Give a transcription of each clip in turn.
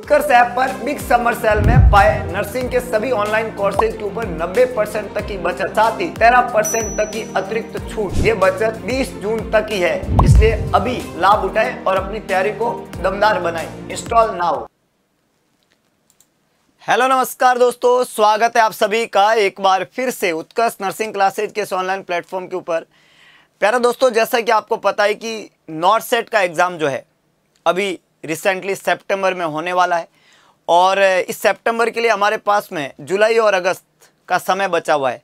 उत्कर्ष app पर big summer sale में पाए नर्सिंग के सभी ऑनलाइन कोर्सेज के ऊपर 90 परसेंट तक की बचत साथ ही तेरह परसेंट तक की अतिरिक्त छूट ये बचत 20 जून तक ही है इसलिए अभी लाभ उठाएं और अपनी तैयारी को दमदार बनाएं इंस्टॉल नाउ हेलो नमस्कार दोस्तों स्वागत है आप सभी का एक बार फिर से उत्कर्ष नर्सिंग क्लासेज के ऑनलाइन प्लेटफॉर्म के ऊपर प्यारा दोस्तों जैसा कि आपको पता है कि नॉर्थ सेट का एग्ज़ाम जो है अभी रिसेंटली सेप्टेम्बर में होने वाला है और इस सेप्टेम्बर के लिए हमारे पास में जुलाई और अगस्त का समय बचा हुआ है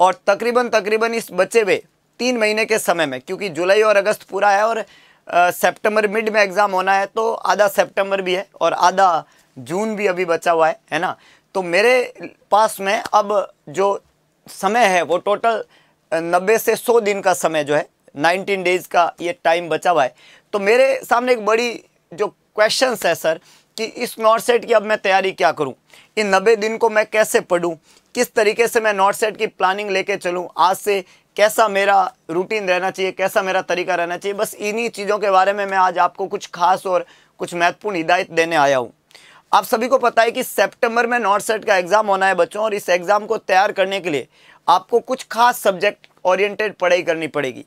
और तकरीबन तकरीबन इस बचे हुए तीन महीने के समय में क्योंकि जुलाई और अगस्त पूरा है और सितंबर मिड में एग्ज़ाम होना है तो आधा सितंबर भी है और आधा जून भी अभी बचा हुआ है है ना तो मेरे पास में अब जो समय है वो टोटल नब्बे से सौ दिन का समय जो है नाइनटीन डेज़ का ये टाइम बचा हुआ है तो मेरे सामने एक बड़ी जो क्वेश्चन है सर कि इस नॉर्थ सेट की अब मैं तैयारी क्या करूं इन नब्बे दिन को मैं कैसे पढ़ूं किस तरीके से मैं नॉर्थ सेट की प्लानिंग लेके चलूं आज से कैसा मेरा रूटीन रहना चाहिए कैसा मेरा तरीका रहना चाहिए बस इन्हीं चीज़ों के बारे में मैं आज आपको कुछ खास और कुछ महत्वपूर्ण हिदायत देने आया हूँ आप सभी को पता है कि सेप्टेम्बर में नॉर्थ सेट का एग्ज़ाम होना है बच्चों और इस एग्ज़ाम को तैयार करने के लिए आपको कुछ खास सब्जेक्ट ओरिएंटेड पढ़ाई करनी पड़ेगी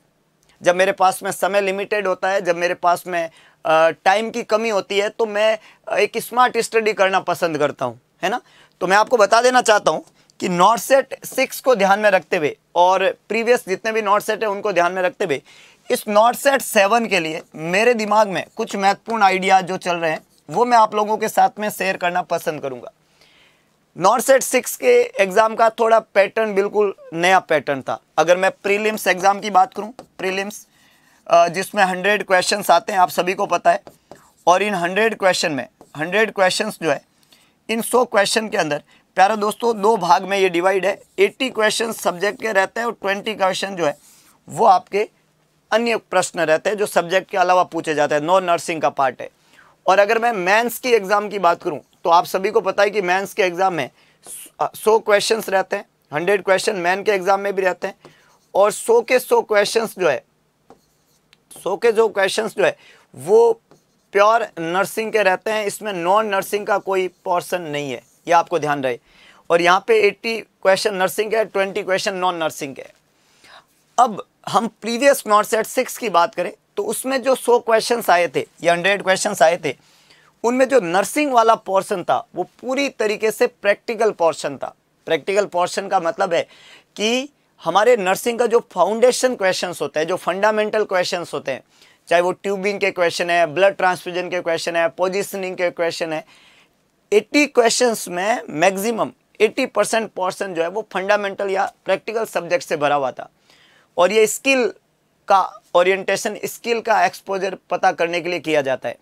जब मेरे पास में समय लिमिटेड होता है जब मेरे पास में टाइम की कमी होती है तो मैं एक स्मार्ट स्टडी करना पसंद करता हूँ है ना तो मैं आपको बता देना चाहता हूँ कि नॉट सेट सिक्स को ध्यान में रखते हुए और प्रीवियस जितने भी नॉट सेट हैं उनको ध्यान में रखते हुए इस नॉट सेट सेवन के लिए मेरे दिमाग में कुछ महत्वपूर्ण आइडिया जो चल रहे हैं वो मैं आप लोगों के साथ में शेयर करना पसंद करूँगा नॉर्थ सेट सिक्स के एग्ज़ाम का थोड़ा पैटर्न बिल्कुल नया पैटर्न था अगर मैं प्रीलिम्स एग्ज़ाम की बात करूँ प्रीलिम्स जिसमें हंड्रेड क्वेश्चन आते हैं आप सभी को पता है और इन हंड्रेड क्वेश्चन में हंड्रेड क्वेश्चन जो है इन सौ क्वेश्चन के अंदर प्यारे दोस्तों दो भाग में ये डिवाइड है एट्टी क्वेश्चन सब्जेक्ट के रहते हैं और ट्वेंटी क्वेश्चन जो है वो आपके अन्य प्रश्न रहते हैं जो सब्जेक्ट के अलावा पूछे जाते हैं नॉन नर्सिंग का पार्ट है और अगर मैं मैंस की एग्ज़ाम की बात करूँ तो आप सभी को पता है कि मैंस के एग्ज़ाम में सौ क्वेश्चन रहते हैं हंड्रेड क्वेश्चन मैन के एग्ज़ाम में भी रहते हैं और सौ के सौ क्वेश्चन जो है सो के जो क्वेश्चन जो है वो प्योर नर्सिंग के रहते हैं इसमें नॉन नर्सिंग का कोई पोर्सन नहीं है ये आपको ध्यान रहे और यहाँ पे 80 क्वेश्चन नर्सिंग के 20 क्वेश्चन नॉन नर्सिंग के अब हम प्रीवियस नॉट सेट सिक्स की बात करें तो उसमें जो 100 क्वेश्चन आए थे या हंड्रेड क्वेश्चन आए थे उनमें जो नर्सिंग वाला पोर्सन था वो पूरी तरीके से प्रैक्टिकल पोर्शन था प्रैक्टिकल पोर्शन का मतलब है कि हमारे नर्सिंग का जो फाउंडेशन क्वेश्चंस होते हैं जो फंडामेंटल क्वेश्चंस होते हैं चाहे वो ट्यूबिंग के क्वेश्चन है ब्लड ट्रांसफ्यूजन के क्वेश्चन है पोजिशनिंग के क्वेश्चन है एट्टी क्वेश्चन में मैगजिमम एट्टी परसेंट जो है वो फंडामेंटल या प्रैक्टिकल सब्जेक्ट से भरा हुआ था और ये स्किल का ओरिएंटेशन स्किल का एक्सपोजर पता करने के लिए किया जाता है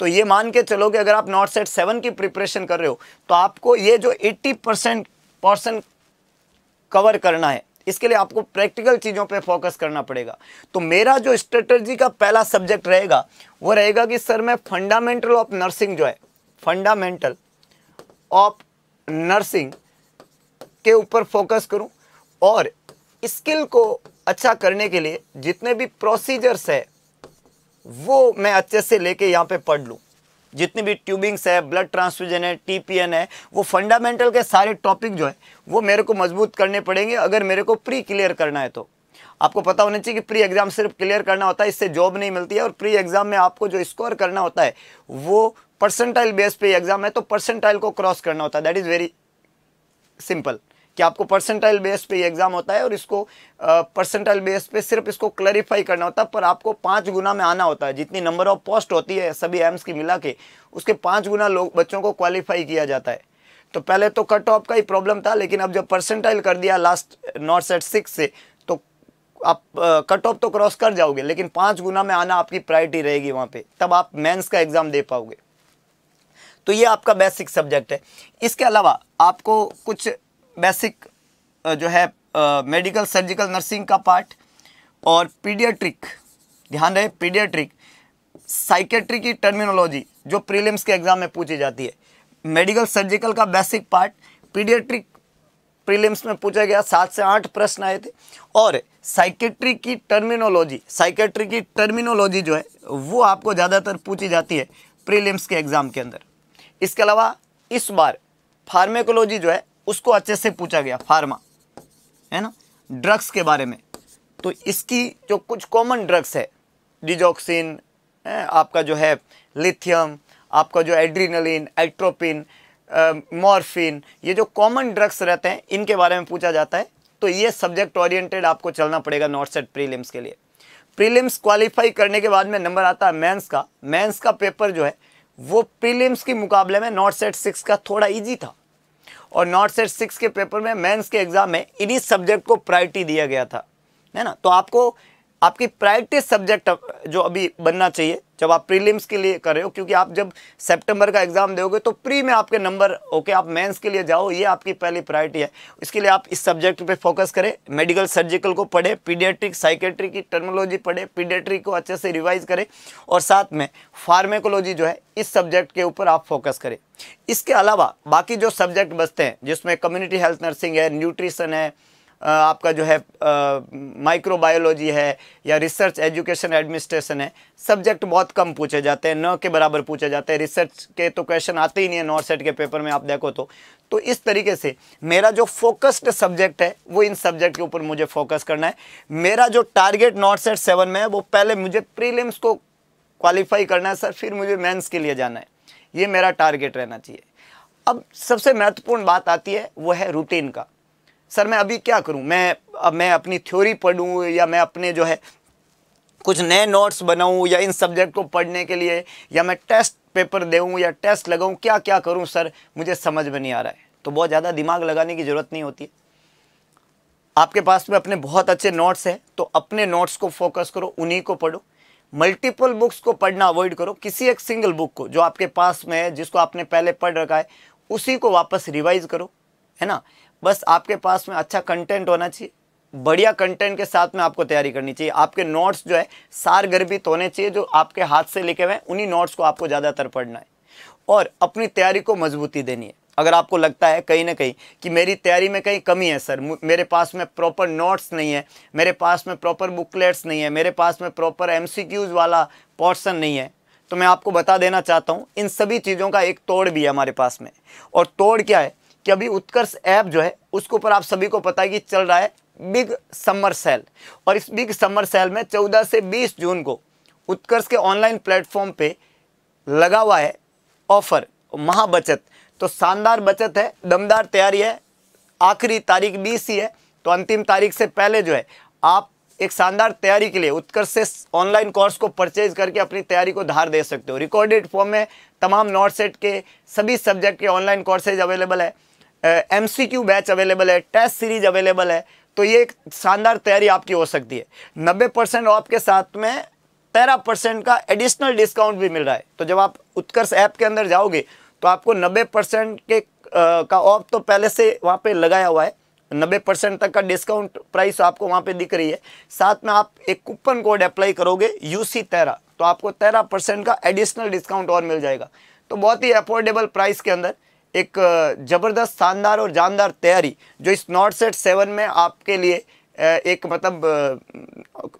तो ये मान के चलो कि अगर आप नॉर्थ सेट सेवन की प्रिपरेशन कर रहे हो तो आपको ये जो 80 परसेंट पोर्सन कवर करना है इसके लिए आपको प्रैक्टिकल चीज़ों पे फोकस करना पड़ेगा तो मेरा जो स्ट्रेटर्जी का पहला सब्जेक्ट रहेगा वो रहेगा कि सर मैं फंडामेंटल ऑफ नर्सिंग जो है फंडामेंटल ऑफ नर्सिंग के ऊपर फोकस करूं और स्किल को अच्छा करने के लिए जितने भी प्रोसीजर्स है वो मैं अच्छे से लेके यहाँ पे पढ़ लूँ जितनी भी ट्यूबिंग्स है ब्लड ट्रांसफ्यूजन है टीपीएन है वो फंडामेंटल के सारे टॉपिक जो है वो मेरे को मजबूत करने पड़ेंगे अगर मेरे को प्री क्लियर करना है तो आपको पता होना चाहिए कि प्री एग्ज़ाम सिर्फ क्लियर करना होता है इससे जॉब नहीं मिलती है और प्री एग्ज़ाम में आपको जो स्कोर करना होता है वो परसेंटाइल बेस पे एग्ज़ाम है तो परसेंटाइल को क्रॉस करना होता है दैट इज़ वेरी सिंपल कि आपको परसेंटाइल बेस पे एग्ज़ाम होता है और इसको परसेंटाइल बेस पे सिर्फ इसको क्लरिफाई करना होता है पर आपको पाँच गुना में आना होता है जितनी नंबर ऑफ पोस्ट होती है सभी एम्स की मिला के उसके पाँच गुना लोग बच्चों को क्वालिफाई किया जाता है तो पहले तो कट ऑफ का ही प्रॉब्लम था लेकिन अब जब परसेंटाइल कर दिया लास्ट नॉर्थ सेट सिक्स से तो आप कट ऑफ तो क्रॉस कर जाओगे लेकिन पाँच गुना में आना आपकी प्रायोरिटी रहेगी वहाँ पर तब आप मेन्स का एग्ज़ाम दे पाओगे तो ये आपका बेसिक सब्जेक्ट है इसके अलावा आपको कुछ बेसिक uh, जो है मेडिकल सर्जिकल नर्सिंग का पार्ट और पीडियाट्रिक ध्यान रहे पीडियाट्रिक साइकेट्री की टर्मिनोलॉजी जो प्रीलिम्स के एग्ज़ाम में पूछी जाती है मेडिकल सर्जिकल का बेसिक पार्ट पीडियाट्रिक प्रीलिम्स में पूछा गया सात से आठ प्रश्न आए थे और साइकेट्री की टर्मिनोलॉजी साइकेट्री की टर्मिनोलॉजी जो है वो आपको ज़्यादातर पूछी जाती है प्रीलिम्स के एग्ज़ाम के अंदर इसके अलावा इस बार फार्मेकोलॉजी जो है उसको अच्छे से पूछा गया फार्मा है ना ड्रग्स के बारे में तो इसकी जो कुछ कॉमन ड्रग्स है डिजॉक्सिन आपका जो है लिथियम आपका जो एड्रीनलिन एट्रोपिन मॉर्फिन ये जो कॉमन ड्रग्स रहते हैं इनके बारे में पूछा जाता है तो ये सब्जेक्ट ओरिएंटेड आपको चलना पड़ेगा नॉर्थ सेट प्रीलिम्स के लिए प्रीलिम्स क्वालिफाई करने के बाद में नंबर आता है मेंस का मेंस का पेपर जो है वो प्रीलिम्स के मुकाबले में नॉर्थ सेट सिक्स का थोड़ा इजी था और नॉट सेट सिक्स के पेपर में मेंस के एग्ज़ाम में इन्हीं सब्जेक्ट को प्रायोरिटी दिया गया था है ना तो आपको आपकी प्रायोरिटी सब्जेक्ट जो अभी बनना चाहिए जब आप प्रीलिम्स के लिए कर रहे हो क्योंकि आप जब सितंबर का एग्ज़ाम दोगे तो प्री में आपके नंबर ओके आप मेंस के लिए जाओ ये आपकी पहली प्रायोरिटी है इसके लिए आप इस सब्जेक्ट पे फोकस करें मेडिकल सर्जिकल को पढ़े पीडियाट्रिक साइकेट्रिक की टर्मोलॉजी पढ़े पीडियाट्रिक को अच्छे से रिवाइज करें और साथ में फार्मेकोलॉजी जो है इस सब्जेक्ट के ऊपर आप फोकस करें इसके अलावा बाकी जो सब्जेक्ट बचते हैं जिसमें कम्युनिटी हेल्थ नर्सिंग है न्यूट्रिशन है आपका जो है माइक्रोबायोलॉजी है या रिसर्च एजुकेशन एडमिनिस्ट्रेशन है सब्जेक्ट बहुत कम पूछे जाते हैं न के बराबर पूछे जाते हैं रिसर्च के तो क्वेश्चन आते ही नहीं है नॉर्थ सेट के पेपर में आप देखो तो तो इस तरीके से मेरा जो फोकस्ड सब्जेक्ट है वो इन सब्जेक्ट के ऊपर मुझे फोकस करना है मेरा जो टारगेट नॉर्थ सेट सेवन में है वो पहले मुझे प्रीलिम्स को क्वालिफाई करना है सर फिर मुझे मेन्स के लिए जाना है ये मेरा टारगेट रहना चाहिए अब सबसे महत्वपूर्ण बात आती है वो है रूटीन का सर मैं अभी क्या करूं मैं अब मैं अपनी थ्योरी पढ़ूं या मैं अपने जो है कुछ नए नोट्स बनाऊं या इन सब्जेक्ट को पढ़ने के लिए या मैं टेस्ट पेपर देऊं या टेस्ट लगाऊँ क्या क्या करूँ सर मुझे समझ में नहीं आ रहा है तो बहुत ज़्यादा दिमाग लगाने की ज़रूरत नहीं होती आपके पास में अपने बहुत अच्छे नोट्स हैं तो अपने नोट्स को फोकस करो उन्हीं को पढ़ो मल्टीपल बुक्स को पढ़ना अवॉइड करो किसी एक सिंगल बुक को जो आपके पास में है जिसको आपने पहले पढ़ रखा है उसी को वापस रिवाइज करो है ना बस आपके पास में अच्छा कंटेंट होना चाहिए बढ़िया कंटेंट के साथ में आपको तैयारी करनी चाहिए आपके नोट्स जो है सार गर्भित होने चाहिए जो आपके हाथ से लिखे हुए हैं उन्हीं नोट्स को आपको ज़्यादातर पढ़ना है और अपनी तैयारी को मजबूती देनी है अगर आपको लगता है कहीं ना कहीं कि मेरी तैयारी में कहीं कमी है सर मेरे पास में प्रॉपर नोट्स नहीं है मेरे पास में प्रॉपर बुकलेट्स नहीं है मेरे पास में प्रॉपर एम वाला पोर्सन नहीं है तो मैं आपको बता देना चाहता हूँ इन सभी चीज़ों का एक तोड़ भी है हमारे पास में और तोड़ क्या है कि अभी उत्कर्ष ऐप जो है उसके ऊपर आप सभी को पता है कि चल रहा है बिग समर सेल और इस बिग समर सेल में 14 से 20 जून को उत्कर्ष के ऑनलाइन प्लेटफॉर्म पे लगा हुआ है ऑफर महाबचत तो शानदार बचत है दमदार तैयारी है आखिरी तारीख बीस ही है तो अंतिम तारीख से पहले जो है आप एक शानदार तैयारी के लिए उत्कर्ष से ऑनलाइन कोर्स को परचेज करके अपनी तैयारी को धार दे सकते हो रिकॉर्डेड फॉर्म में तमाम नॉट सेट के सभी सब्जेक्ट के ऑनलाइन कोर्सेज अवेलेबल है एम बैच अवेलेबल है टेस्ट सीरीज अवेलेबल है तो ये एक शानदार तैयारी आपकी हो सकती है नब्बे परसेंट ऑफ के साथ में तेरह परसेंट का एडिशनल डिस्काउंट भी मिल रहा है तो जब आप उत्कर्ष ऐप के अंदर जाओगे तो आपको नब्बे परसेंट के आ, का ऑफ तो पहले से वहाँ पे लगाया हुआ है नब्बे परसेंट तक का डिस्काउंट प्राइस आपको वहाँ पे दिख रही है साथ में आप एक कूपन कोड अप्लाई करोगे यू सी तो आपको तेरह परसेंट का एडिशनल डिस्काउंट और मिल जाएगा तो बहुत ही अफोर्डेबल प्राइस के अंदर एक ज़बरदस्त शानदार और जानदार तैयारी जो इस नॉट सेट सेवन में आपके लिए एक मतलब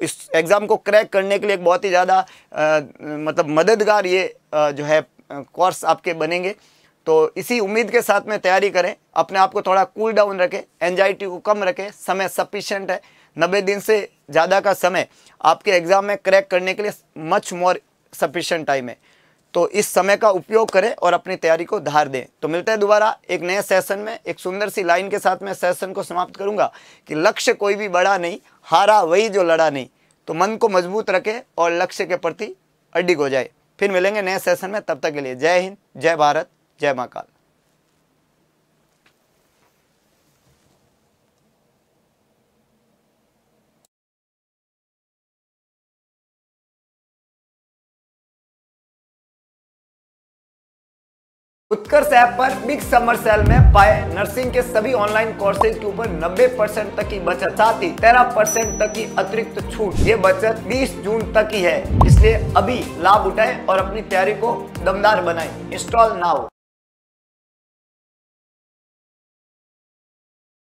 इस एग्ज़ाम को क्रैक करने के लिए एक बहुत ही ज़्यादा मतलब मददगार ये जो है कोर्स आपके बनेंगे तो इसी उम्मीद के साथ में तैयारी करें अपने आप को थोड़ा कूल डाउन रखें एनजाइटी को कम रखें समय सफिशेंट है नब्बे दिन से ज़्यादा का समय आपके एग्ज़ाम में क्रैक करने के लिए मच मोर सफिशेंट टाइम है तो इस समय का उपयोग करें और अपनी तैयारी को धार दें तो मिलते हैं दोबारा एक नए सेशन में एक सुंदर सी लाइन के साथ मैं सेशन को समाप्त करूंगा कि लक्ष्य कोई भी बड़ा नहीं हारा वही जो लड़ा नहीं तो मन को मजबूत रखें और लक्ष्य के प्रति अड्डिक हो जाए फिर मिलेंगे नए सेशन में तब तक के लिए जय हिंद जय भारत जय महाकाल उत्कर्ष ऐप पर बिग समर सेल में पाए नर्सिंग के सभी ऑनलाइन कोर्सेज के ऊपर 90 परसेंट तक की बचत साथ ही तेरह परसेंट तक की अतिरिक्त छूट ये बचत 20 जून तक की है इसलिए अभी लाभ उठाएं और अपनी तैयारी को दमदार बनाएं इंस्टॉल नाउ